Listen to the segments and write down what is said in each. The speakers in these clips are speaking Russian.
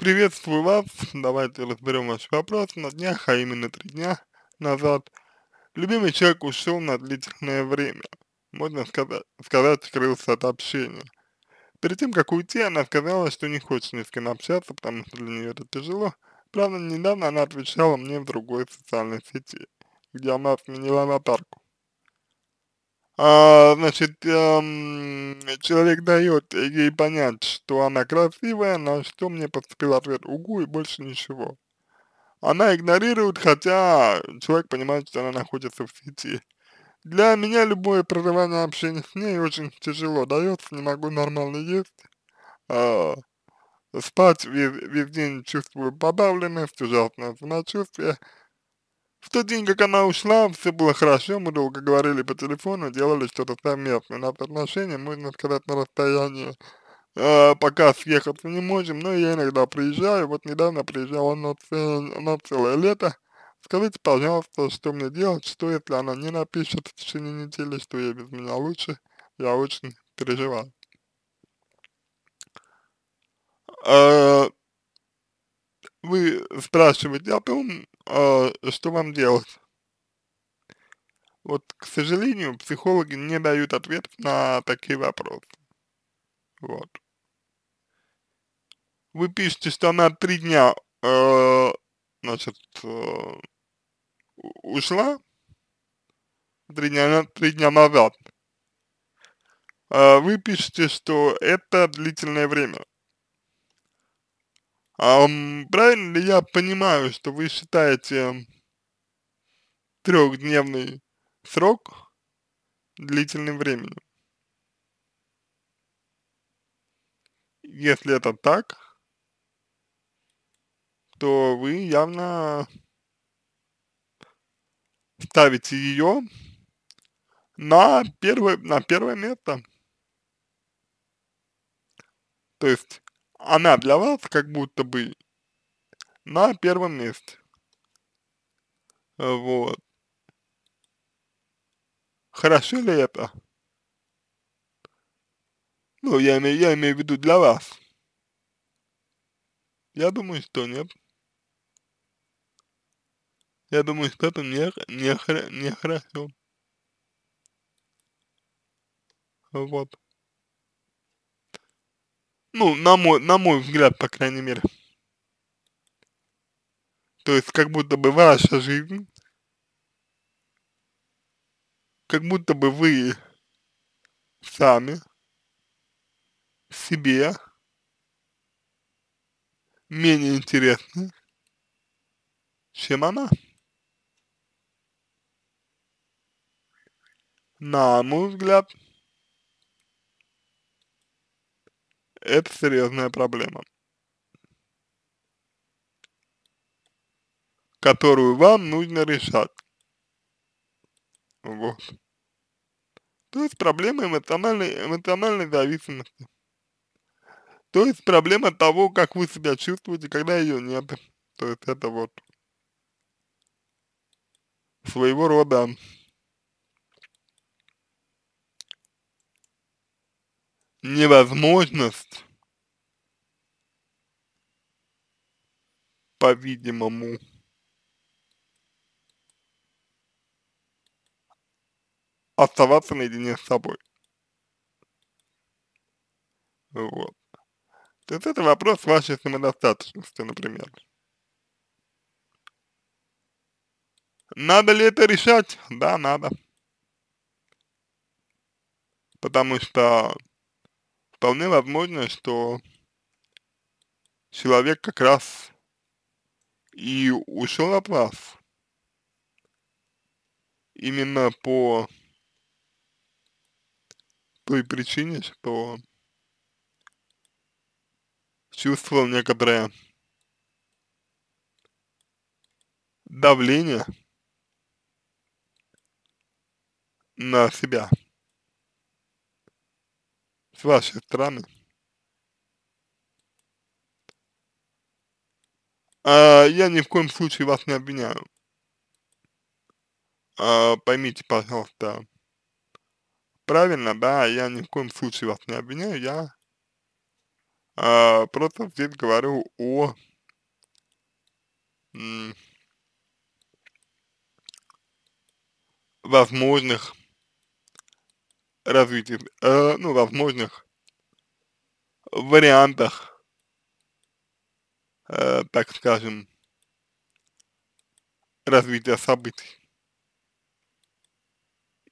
Приветствую вас. Давайте разберем ваш вопрос. На днях, а именно три дня назад, любимый человек ушел на длительное время. Можно сказать, сказать скрылся от общения. Перед тем, как уйти, она сказала, что не хочет ни с кем общаться, потому что для нее это тяжело. Правда, недавно она отвечала мне в другой социальной сети, где она сменила аватарку а, значит, эм, человек дает ей понять, что она красивая, на что мне поступил ответ «угу» и больше ничего. Она игнорирует, хотя человек понимает, что она находится в сети. Для меня любое прерывание общения с ней очень тяжело дается, не могу нормально есть. Э, спать весь, весь день чувствую подавленность, ужасное самочувствие – в тот день, как она ушла, все было хорошо, мы долго говорили по телефону, делали что-то совместное. На отношения, можно сказать, на расстоянии. Э, пока съехаться не можем, но я иногда приезжаю. Вот недавно приезжала на, цел, на целое лето. Скажите, пожалуйста, что мне делать, что если она не напишет в течение недели, что ей без меня лучше. Я очень переживаю. А, вы спрашиваете а о том, э, что вам делать? Вот, к сожалению, психологи не дают ответ на такие вопросы. Вот. Вы пишете, что она три дня, э, значит, э, ушла, три дня, три дня назад. Э, вы пишете, что это длительное время. Эм, правильно ли я понимаю, что вы считаете трехдневный срок длительным временем? Если это так, то вы явно ставите ее на первое, на первое место. То есть она для вас как будто бы на первом месте. Вот. Хорошо ли это? Ну, я имею, я имею в виду для вас. Я думаю, что нет. Я думаю, что это не, не, не хорошо. Вот. Ну, на мой, на мой взгляд, по крайней мере. То есть, как будто бы ваша жизнь, как будто бы вы сами себе менее интересны, чем она. На мой взгляд, Это серьезная проблема, которую вам нужно решать. Вот. То есть проблема эмоциональной, эмоциональной зависимости. То есть проблема того, как вы себя чувствуете, когда ее нет. То есть это вот своего рода невозможность, по-видимому, оставаться наедине с собой. Вот. То есть это вопрос вашей самодостаточности, например. Надо ли это решать? Да, надо. Потому что Вполне возможно, что человек как раз и ушел от вас именно по той причине, что чувствовал некоторое давление на себя с вашей стороны. А, я ни в коем случае вас не обвиняю. А, поймите, пожалуйста, правильно, да, я ни в коем случае вас не обвиняю, я а, просто здесь говорю о возможных развитии, э, ну, возможных вариантах, э, так скажем, развития событий.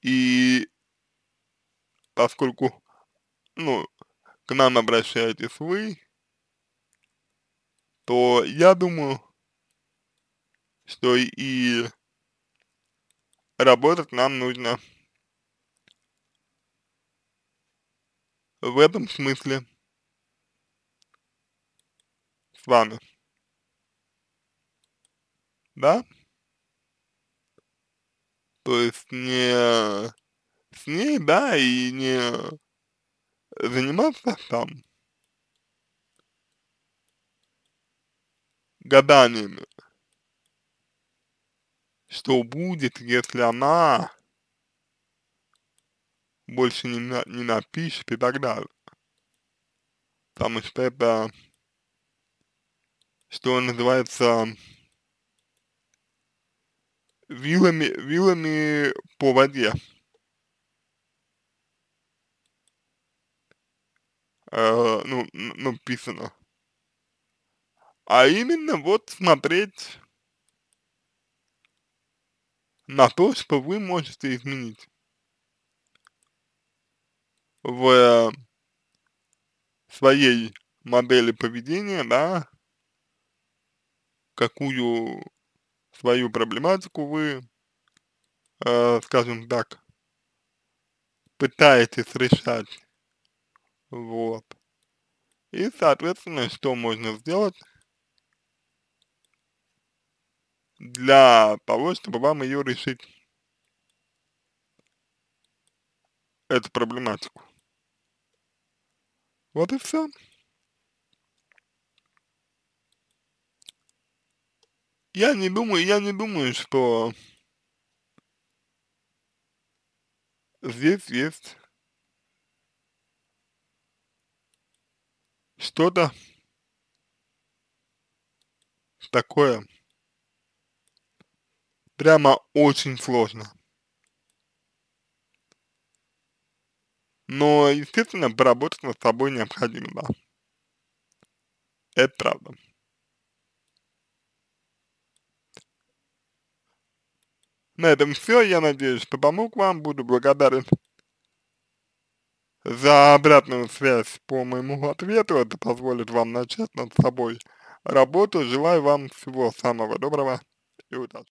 И поскольку, ну, к нам обращаетесь вы, то я думаю, что и работать нам нужно в этом смысле с вами. Да? То есть не с ней, да, и не заниматься там гаданиями. Что будет, если она больше не, на, не напишет и так далее. Потому что это, что называется, вилами, вилами по воде. Э, ну, написано. А именно вот смотреть на то, что вы можете изменить в э, своей модели поведения, да, какую свою проблематику вы, э, скажем так, пытаетесь решать, вот. И, соответственно, что можно сделать для того, чтобы вам ее решить, эту проблематику. Вот и все. Я не думаю, я не думаю, что здесь есть что-то такое прямо очень сложно. но, естественно, поработать над собой необходимо, да. Это правда. На этом все. Я надеюсь, что помог вам. Буду благодарен за обратную связь по моему ответу. Это позволит вам начать над собой работу. Желаю вам всего самого доброго и удачи.